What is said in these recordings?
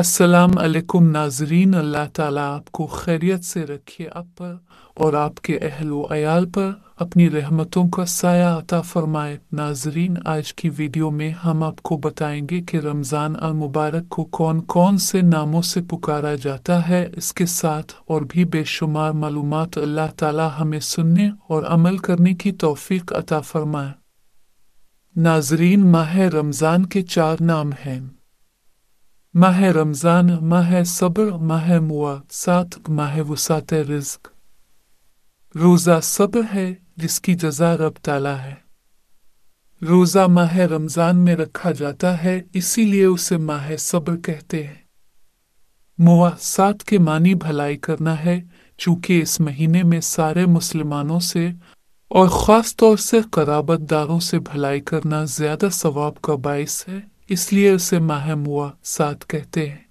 अस्सलाम वालेकुम नाजरीन अल्लाह ताला आपको खैरियत से रखे आप पर और आपके अहल वयाल पर अपनी रहमतों का साया अता फरमाए नाजरीन आज की वीडियो में हम आपको बताएंगे कि रमज़ान अल मुबारक को कौन कौन से नामों से पुकारा जाता है इसके साथ और भी बेशुमार मालूम अल्लाह ताला हमें सुनने और अमल करने की तौफीक अता फरमाए नाजरीन माह रमज़ान के चार नाम हैं माह रमज़ान माह सब्र माह मुआसात माह वसात रिज्क रोज़ा सब्र है जिसकी जजा रब ताला है रोज़ा माह रमज़ान में रखा जाता है इसीलिए उसे माह सब्र कहते हैं मुआसात के मानी भलाई करना है चूँकि इस महीने में सारे मुसलमानों से और ख़ास तौर से कराबत दारों से भलाई करना ज़्यादा सवाब का बायस है इसलिए उसे माह मुआ साथ कहते हैं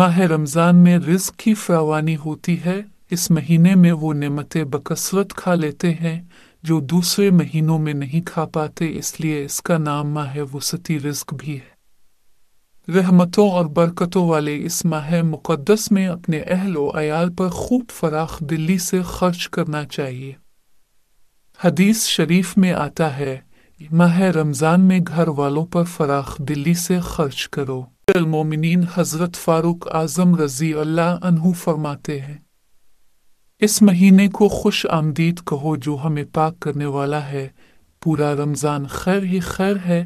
माह रमज़ान में रिस्क की फ्रावानी होती है इस महीने में वो नमते बकसरत खा लेते हैं जो दूसरे महीनों में नहीं खा पाते इसलिए इसका नाम माह वसती रिस्क भी है रहमतों और बरकतों वाले इस माह मुक़दस में अपने अहल अयाल पर खूब फराख दिल्ली से खर्च करना चाहिए हदीस शरीफ में आता है माह रमज़ान में घर वालों पर फराख दिल्ली से खर्च करो मोमिन हज़रत फ़ारूक आज़म रज़ी अल्लाह अनहु फरमाते हैं इस महीने को खुश आमदीद कहो जो हमें पाक करने वाला है पूरा रमज़ान खैर ही खैर है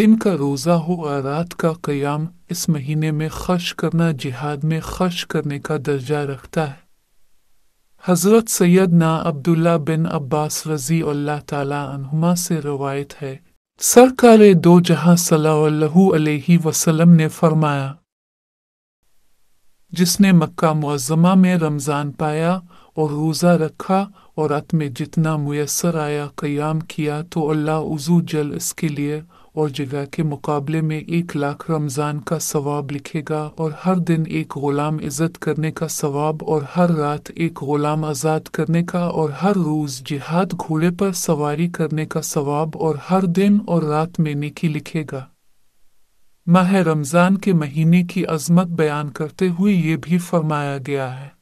दिन का रोज़ा हो और रात का क़याम इस महीने में खर्च करना जिहाद में खर्च करने का दर्जा रखता है हज़रत ना अब्दुल्ला बिन अब्बास रजी अल्लाह तहुमा से रवायत है सरकार दो जहाँ सल्ह वसलम ने फरमाया जिसने मक्का मुआज़मा में रमज़ान पाया और रोज़ा रखा और अत में जितना मैसर आया क्याम किया तो अल्लाह उजू जल इसके लिए और जगह के मुकाबले में एक लाख रमज़ान का सवाब लिखेगा और हर दिन एक ग़ुलाम इज़्ज़त करने का सवाब और हर रात एक ग़ुलाम आज़ाद करने का और हर रोज़ जिहाद घोड़े पर सवारी करने का सवाब और हर दिन और रात में निकी लिखेगा माह रमज़ान के महीने की अजमत बयान करते हुए ये भी फरमाया गया है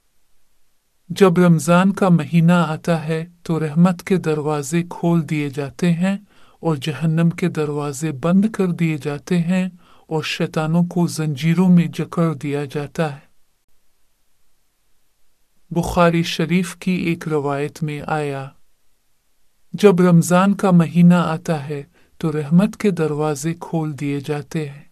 जब रमज़ान का महीना आता है तो रहमत के दरवाज़े खोल दिए जाते हैं और जहन्नम के दरवाजे बंद कर दिए जाते हैं और शैतानों को जंजीरों में जकड़ दिया जाता है बुखारी शरीफ की एक रवायत में आया जब रमज़ान का महीना आता है तो रहमत के दरवाजे खोल दिए जाते हैं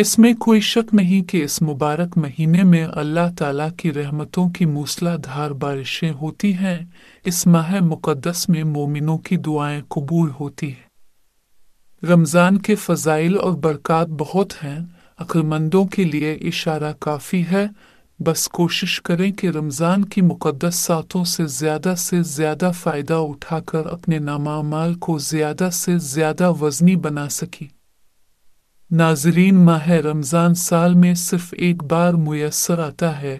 इसमें कोई शक नहीं कि इस मुबारक महीने में अल्लाह ताला की रहमतों की मूसलाधार बारिशें होती हैं इस माह मुक़दस में मोमिनों की दुआएं कबूल होती हैं रमज़ान के फ़जाइल और बरक़ात बहुत हैं अक्लमंदों के लिए इशारा काफ़ी है बस कोशिश करें कि रमज़ान की मुकदस सातों से ज़्यादा से ज़्यादा फ़ायदा उठाकर अपने नामामाल को ज़्यादा से ज़्यादा वज़नी बना सकें नाजरीन माह रमज़ान साल में सिर्फ एक बार मैसर आता है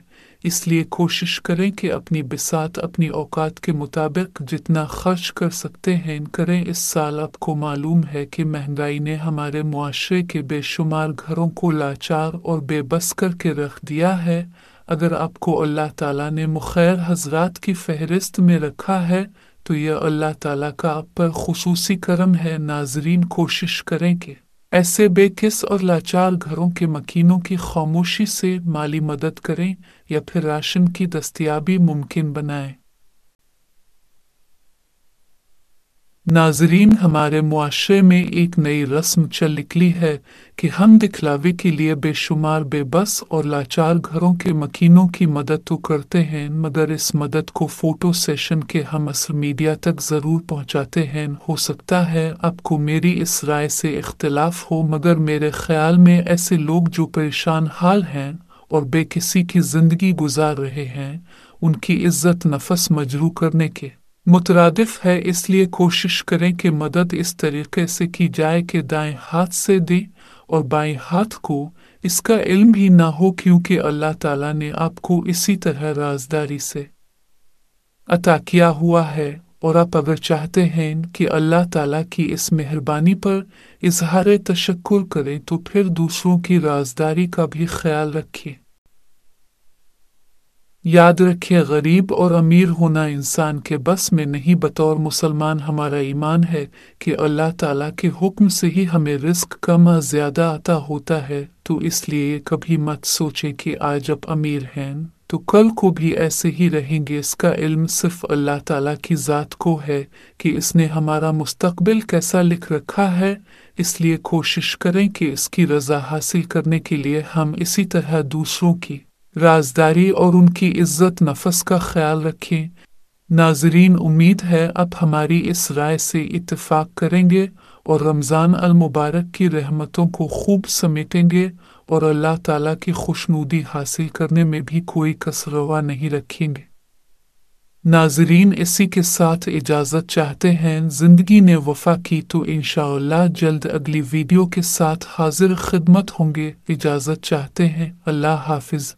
इसलिए कोशिश करें कि अपनी बिसात अपनी औकात के मुताबिक जितना खर्च कर सकते हैं करें इस साल आपको मालूम है कि महंगाई ने हमारे मुआशरे के बेशुमार घरों को लाचार और बेबस करके रख दिया है अगर आपको अल्लाह ताला ने मुखैर हजरात की फहरिस्त में रखा है तो यह अल्लाह ताला का आप पर खसूसी करम है नाजरीन कोशिश करें कि ऐसे बेकिस और लाचार घरों के मकीनों की खामोशी से माली मदद करें या फिर राशन की दस्तियाबी मुमकिन बनाएं नाजरीन हमारे मुआशरे में एक नई रस्म चल निकली है कि हम दिखलावे के लिए बेशुमार बेबस और लाचार घरों के मकीनों की मदद तो करते हैं मगर इस मदद को फोटो सेशन के हम असल मीडिया तक ज़रूर पहुंचाते हैं हो सकता है आपको मेरी इस राय से इख्तलाफ हो मगर मेरे ख्याल में ऐसे लोग जो परेशान हाल हैं और बेकिसी की ज़िंदगी गुजार रहे हैं उनकी इज्जत नफस मजरू करने के मुतरदफ है इसलिए कोशिश करें कि मदद इस तरीके से की जाए कि दाएं हाथ से दें और बाएं हाथ को इसका इल्म भी ना हो क्योंकि अल्लाह ताला ने आपको इसी तरह राजदारी से अता किया हुआ है और आप अगर चाहते हैं कि अल्लाह ताला की इस मेहरबानी पर इजहार तशक् करें तो फिर दूसरों की राजदारी का भी ख्याल रखें याद रखिए गरीब और अमीर होना इंसान के बस में नहीं बतौर मुसलमान हमारा ईमान है कि अल्लाह ताला के हुक्म से ही हमें रिस्क कम ज़्यादा आता होता है तो इसलिए कभी मत सोचे कि आज अब अमीर हैं तो कल को भी ऐसे ही रहेंगे इसका इल्म सिर्फ अल्लाह ताला की ज़ात को है कि इसने हमारा मुस्तकबिल कैसा लिख रखा है इसलिए कोशिश करें कि इसकी रज़ा हासिल करने के लिए हम इसी तरह दूसरों की राजदारी और उनकी इज्जत नफस का ख्याल रखें नाजरीन उम्मीद है आप हमारी इस राय से इतफ़ाक़ करेंगे और रमज़ान अलमुबारक की रहमतों को खूब समेटेंगे और अल्लाह ताला की खुशनुदी हासिल करने में भी कोई कसरवा नहीं रखेंगे नाजरीन इसी के साथ इजाज़त चाहते हैं ज़िंदगी ने वफा की तो इन जल्द अगली वीडियो के साथ हाजिर खिदमत होंगे इजाज़त चाहते हैं अल्लाह हाफिज़